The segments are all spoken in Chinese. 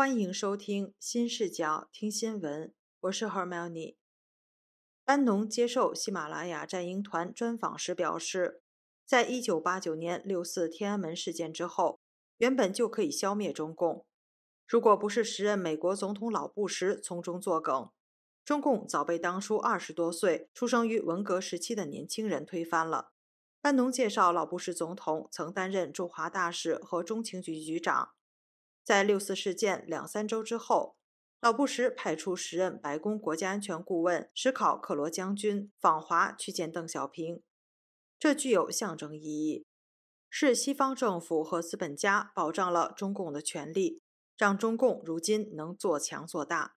欢迎收听新视角听新闻，我是 Hermione。班农接受喜马拉雅战鹰团专访时表示，在一九八九年六四天安门事件之后，原本就可以消灭中共，如果不是时任美国总统老布什从中作梗，中共早被当初二十多岁、出生于文革时期的年轻人推翻了。班农介绍，老布什总统曾担任驻华大使和中情局局长。在六四事件两三周之后，老布什派出时任白宫国家安全顾问史考克罗将军访华去见邓小平，这具有象征意义，是西方政府和资本家保障了中共的权利，让中共如今能做强做大。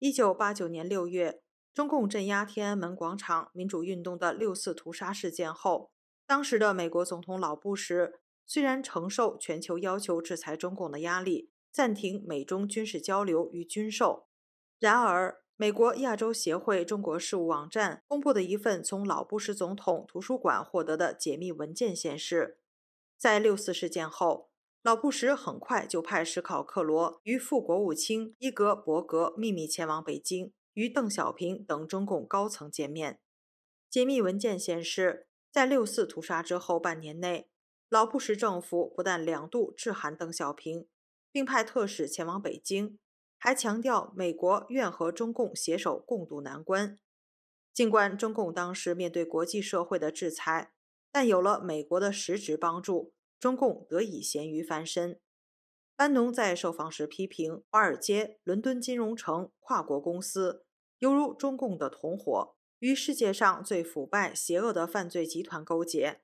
一九八九年六月，中共镇压天安门广场民主运动的六四屠杀事件后，当时的美国总统老布什。虽然承受全球要求制裁中共的压力，暂停美中军事交流与军售，然而美国亚洲协会中国事务网站公布的一份从老布什总统图书馆获得的解密文件显示，在六四事件后，老布什很快就派史考克罗与副国务卿伊格伯格秘密前往北京，与邓小平等中共高层见面。解密文件显示，在六四屠杀之后半年内。老布什政府不但两度致函邓小平，并派特使前往北京，还强调美国愿和中共携手共度难关。尽管中共当时面对国际社会的制裁，但有了美国的实质帮助，中共得以咸鱼翻身。班农在受访时批评，华尔街、伦敦金融城跨国公司犹如中共的同伙，与世界上最腐败、邪恶的犯罪集团勾结。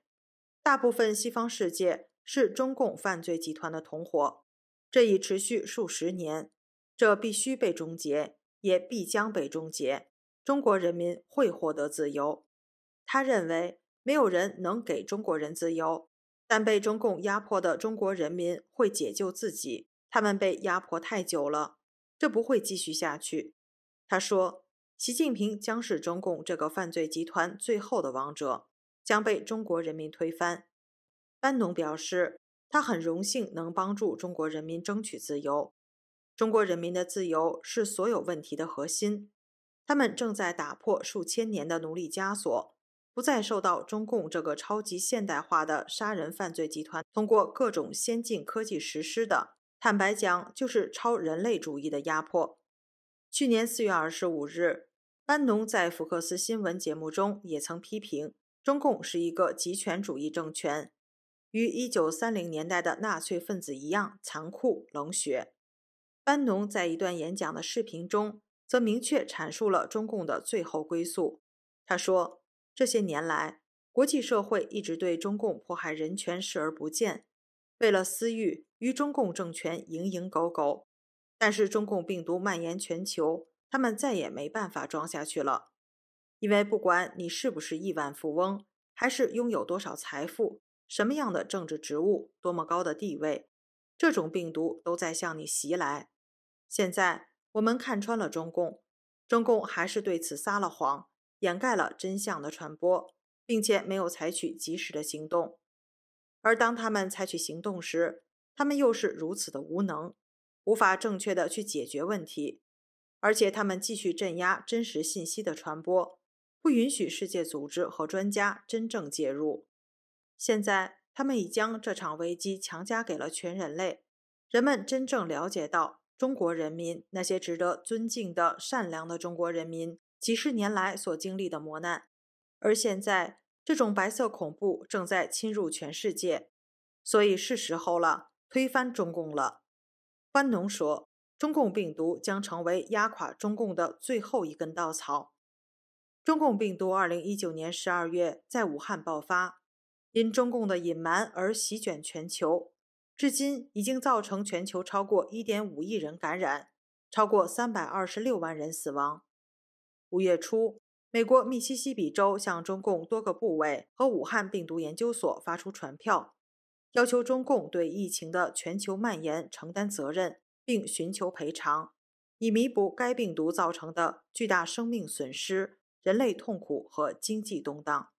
大部分西方世界是中共犯罪集团的同伙，这已持续数十年，这必须被终结，也必将被终结。中国人民会获得自由。他认为没有人能给中国人自由，但被中共压迫的中国人民会解救自己。他们被压迫太久了，这不会继续下去。他说，习近平将是中共这个犯罪集团最后的王者。将被中国人民推翻。班农表示，他很荣幸能帮助中国人民争取自由。中国人民的自由是所有问题的核心。他们正在打破数千年的奴隶枷锁，不再受到中共这个超级现代化的杀人犯罪集团通过各种先进科技实施的，坦白讲就是超人类主义的压迫。去年四月二十五日，班农在福克斯新闻节目中也曾批评。中共是一个极权主义政权，与一九三零年代的纳粹分子一样残酷冷血。班农在一段演讲的视频中，则明确阐述了中共的最后归宿。他说：“这些年来，国际社会一直对中共迫害人权视而不见，为了私欲与中共政权蝇营狗苟。但是，中共病毒蔓延全球，他们再也没办法装下去了。”因为不管你是不是亿万富翁，还是拥有多少财富，什么样的政治职务，多么高的地位，这种病毒都在向你袭来。现在我们看穿了中共，中共还是对此撒了谎，掩盖了真相的传播，并且没有采取及时的行动。而当他们采取行动时，他们又是如此的无能，无法正确的去解决问题，而且他们继续镇压真实信息的传播。不允许世界组织和专家真正介入。现在，他们已将这场危机强加给了全人类。人们真正了解到中国人民那些值得尊敬的、善良的中国人民，几十年来所经历的磨难。而现在，这种白色恐怖正在侵入全世界。所以，是时候了，推翻中共了。班农说：“中共病毒将成为压垮中共的最后一根稻草。”中共病毒二零一九年十二月在武汉爆发，因中共的隐瞒而席卷全球，至今已经造成全球超过一点五亿人感染，超过三百二十六万人死亡。五月初，美国密西西比州向中共多个部委和武汉病毒研究所发出传票，要求中共对疫情的全球蔓延承担责任，并寻求赔偿，以弥补该病毒造成的巨大生命损失。人类痛苦和经济动荡。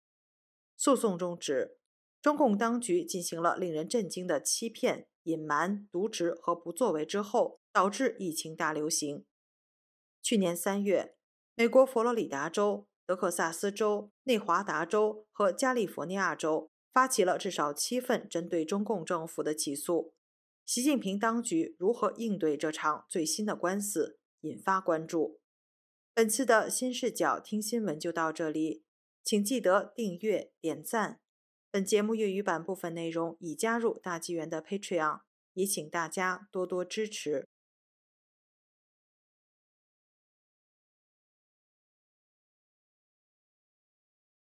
诉讼中指，中共当局进行了令人震惊的欺骗、隐瞒、渎职和不作为之后，导致疫情大流行。去年三月，美国佛罗里达州、德克萨斯州、内华达州和加利福尼亚州发起了至少七份针对中共政府的起诉。习近平当局如何应对这场最新的官司，引发关注。本次的新视角听新闻就到这里，请记得订阅点赞。本节目粤语版部分内容已加入大纪元的 Patreon，也请大家多多支持。